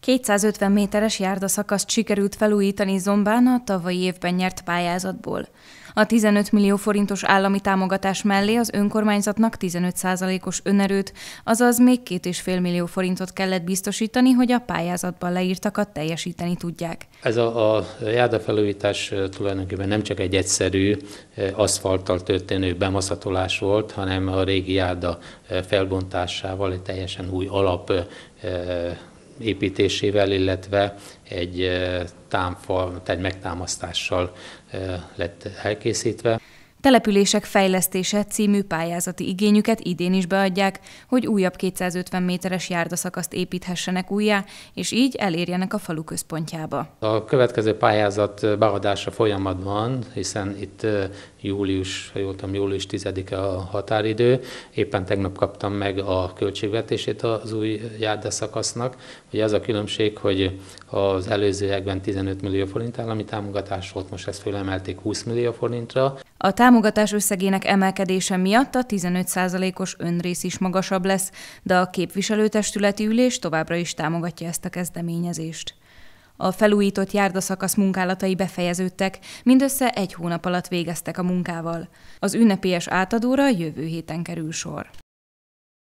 250 méteres járdaszakaszt sikerült felújítani Zombán a tavalyi évben nyert pályázatból. A 15 millió forintos állami támogatás mellé az önkormányzatnak 15%-os önerőt, azaz még 2,5 millió forintot kellett biztosítani, hogy a pályázatban leírtakat teljesíteni tudják. Ez a, a járdafelújítás tulajdonképpen nem csak egy egyszerű aszfalttal történő bemaszatolás volt, hanem a régi járda felbontásával egy teljesen új alap építésével, illetve egy eh, támfal, tehát megtámasztással eh, lett elkészítve. Települések fejlesztése című pályázati igényüket idén is beadják, hogy újabb 250 méteres járdaszakaszt építhessenek újjá, és így elérjenek a falu központjába. A következő pályázat beadása folyamatban, hiszen itt július, ha jól tudom, július 10-e a határidő. Éppen tegnap kaptam meg a költségvetését az új járdaszakasznak. Ugye az a különbség, hogy az előzőekben 15 millió forint állami támogatás volt, most ezt fölemelték 20 millió forintra. A tám- támogatás összegének emelkedése miatt a 15%-os önrész is magasabb lesz, de a képviselőtestületi ülés továbbra is támogatja ezt a kezdeményezést. A felújított járdaszakasz munkálatai befejeződtek, mindössze egy hónap alatt végeztek a munkával. Az ünnepélyes átadóra jövő héten kerül sor.